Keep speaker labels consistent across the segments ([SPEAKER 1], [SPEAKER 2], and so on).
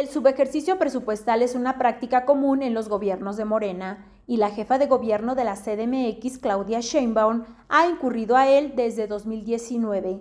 [SPEAKER 1] El subejercicio presupuestal es una práctica común en los gobiernos de Morena y la jefa de gobierno de la CDMX, Claudia Sheinbaum, ha incurrido a él desde 2019.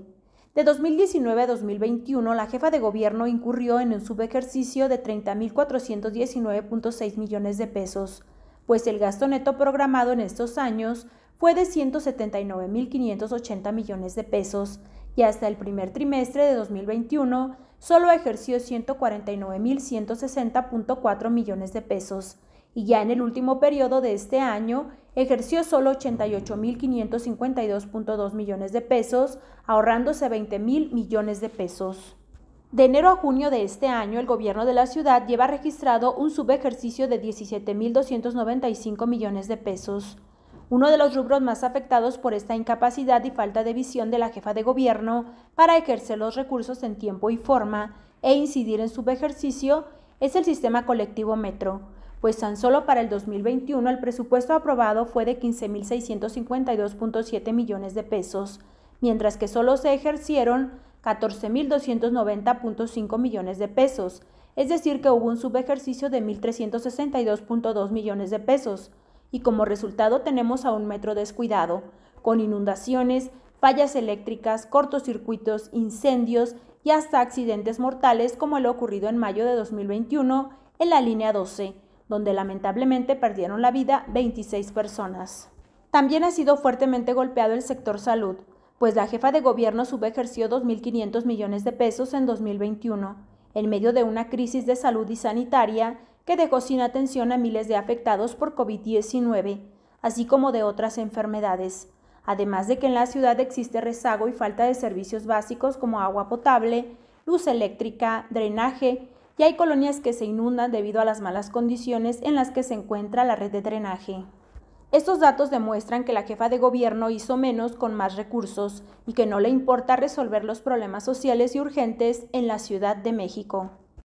[SPEAKER 1] De 2019 a 2021, la jefa de gobierno incurrió en un subejercicio de 30.419.6 millones de pesos, pues el gasto neto programado en estos años fue de 179.580 millones de pesos, y hasta el primer trimestre de 2021 solo ejerció 149.160.4 millones de pesos y ya en el último periodo de este año ejerció solo 88.552.2 millones de pesos, ahorrándose 20.000 millones de pesos. De enero a junio de este año, el gobierno de la ciudad lleva registrado un subejercicio de 17.295 millones de pesos uno de los rubros más afectados por esta incapacidad y falta de visión de la jefa de gobierno para ejercer los recursos en tiempo y forma e incidir en su ejercicio es el sistema colectivo Metro, pues tan solo para el 2021 el presupuesto aprobado fue de 15.652.7 millones de pesos, mientras que solo se ejercieron 14.290.5 millones de pesos, es decir que hubo un subejercicio de 1.362.2 millones de pesos, y como resultado tenemos a un metro descuidado, con inundaciones, fallas eléctricas, cortocircuitos, incendios y hasta accidentes mortales como el ocurrido en mayo de 2021 en la línea 12, donde lamentablemente perdieron la vida 26 personas. También ha sido fuertemente golpeado el sector salud, pues la jefa de gobierno subejerció 2.500 millones de pesos en 2021, en medio de una crisis de salud y sanitaria que dejó sin atención a miles de afectados por COVID-19, así como de otras enfermedades. Además de que en la ciudad existe rezago y falta de servicios básicos como agua potable, luz eléctrica, drenaje, y hay colonias que se inundan debido a las malas condiciones en las que se encuentra la red de drenaje. Estos datos demuestran que la jefa de gobierno hizo menos con más recursos y que no le importa resolver los problemas sociales y urgentes en la Ciudad de México.